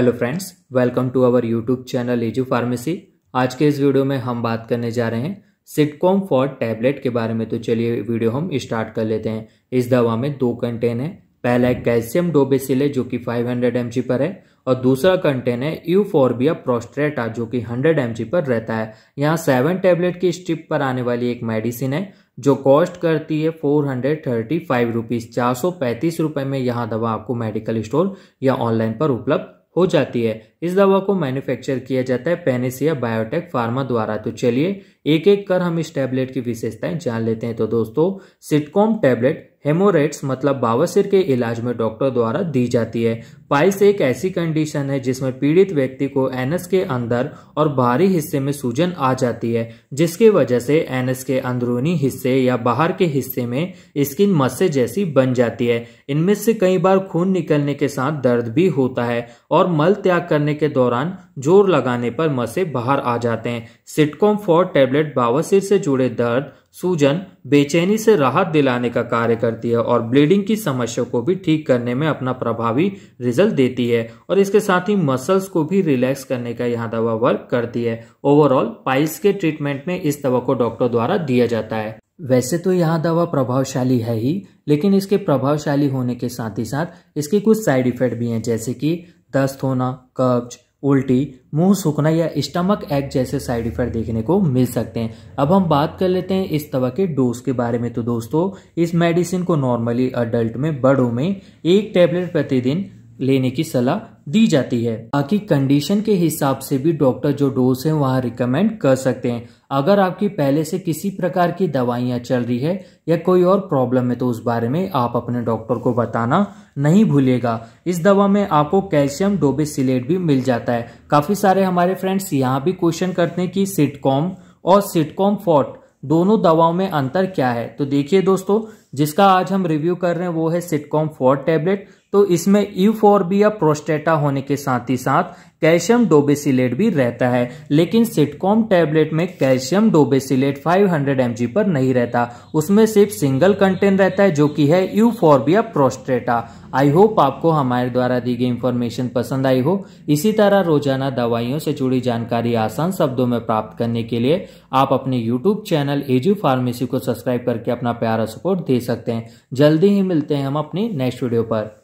hello friends welcome to our YouTube channel Edu pharmacy आज के इस वीडियो में हम बात करने जा रहे हैं सिटकॉम फॉर टैबलेट के बारे में तो चलिए वीडियो हम स्टार्ट कर लेते हैं इस दवा में दो कंटेन है पहला है कैल्शियम डोबेसिल है जो कि 500 हंड्रेड पर है और दूसरा कंटेन है यूफोर्बिया प्रोस्ट्रेटा जो कि 100 एम पर रहता है यहाँ सेवन टैबलेट की स्ट्रिप पर आने वाली एक मेडिसिन है जो कॉस्ट करती है four hundred thirty five rupees चार सौ पैंतीस रुपए में यहाँ दवा आपको मेडिकल स्टोर या ऑनलाइन पर उपलब्ध हो जाती है इस दवा को मैन्युफैक्चर किया जाता है पेनिसिया बायोटेक फार्मा द्वारा तो चलिए एक एक कर हम इस टैबलेट की विशेषताएं जान लेते हैं तो दोस्तों सिटकॉम टैबलेट हेमोरेट्स मतलब बावासिर के इलाज में डॉक्टर द्वारा दी जाती है पाइस एक ऐसी कंडीशन है जिसमें पीड़ित व्यक्ति को एनएस के अंदर और बाहरी हिस्से में सूजन आ जाती है जिसकी वजह से एनएस के अंदरूनी हिस्से या बाहर के हिस्से में स्किन मस्से जैसी बन जाती है इनमें से कई बार खून निकलने के साथ दर्द भी होता है और मल त्याग करने के दौरान जोर लगाने पर मस्से बाहर आ जाते हैं सिटकॉम फॉर टेबलेट टैबलेट बावासीर से जुड़े दर्द सूजन बेचैनी से राहत दिलाने का कार्य करती है और ब्लीडिंग की समस्या को भी ठीक करने में अपना प्रभावी रिजल्ट देती है और इसके साथ ही मसल्स को भी रिलैक्स करने का यह दवा वर्क करती है ओवरऑल पाइल्स के ट्रीटमेंट में इस दवा को डॉक्टर द्वारा दिया जाता है वैसे तो यह दवा प्रभावशाली है ही लेकिन इसके प्रभावशाली होने के साथ ही साथ इसके कुछ साइड इफेक्ट भी हैं जैसे कि दस्त होना कब्ज उल्टी मुंह सूखना या स्टमक एक्ट जैसे साइड इफेक्ट देखने को मिल सकते हैं अब हम बात कर लेते हैं इस दवा के डोज के बारे में तो दोस्तों इस मेडिसिन को नॉर्मली अडल्ट में बड़ों में एक टेबलेट प्रतिदिन लेने की सलाह दी जाती है बाकी कंडीशन के हिसाब से भी डॉक्टर जो डोज है वहाँ रिकमेंड कर सकते हैं अगर आपकी पहले से किसी प्रकार की दवाइयाँ चल रही है या कोई और प्रॉब्लम है तो उस बारे में आप अपने डॉक्टर को बताना नहीं भूलेगा इस दवा में आपको कैल्शियम डोबेसिलेट भी मिल जाता है काफ़ी सारे हमारे फ्रेंड्स यहाँ भी क्वेश्चन करते हैं कि सिटकॉम और सिटकॉम फोर्ट दोनों दवाओं में अंतर क्या है तो देखिए दोस्तों जिसका आज हम रिव्यू कर रहे हैं वो है सिटकॉम फोर टैबलेट तो इसमें यू या प्रोस्टेटा होने के साथ ही साथ कैल्शियम डोबेसिलेट भी रहता है लेकिन सिटकॉम टैबलेट में कैल्शियम डोबेसिलेट 500 एमजी पर नहीं रहता उसमें सिर्फ सिंगल कंटेंट रहता है जो कि है यूफोर्बिया प्रोस्टेटा आई होप आपको हमारे द्वारा दी गई इन्फॉर्मेशन पसंद आई हो इसी तरह रोजाना दवाइयों से जुड़ी जानकारी आसान शब्दों में प्राप्त करने के लिए आप अपने यूट्यूब चैनल एजू फार्मेसी को सब्सक्राइब करके अपना प्यारा सपोर्ट दे सकते हैं जल्दी ही मिलते हैं हम अपनी नेक्स्ट वीडियो पर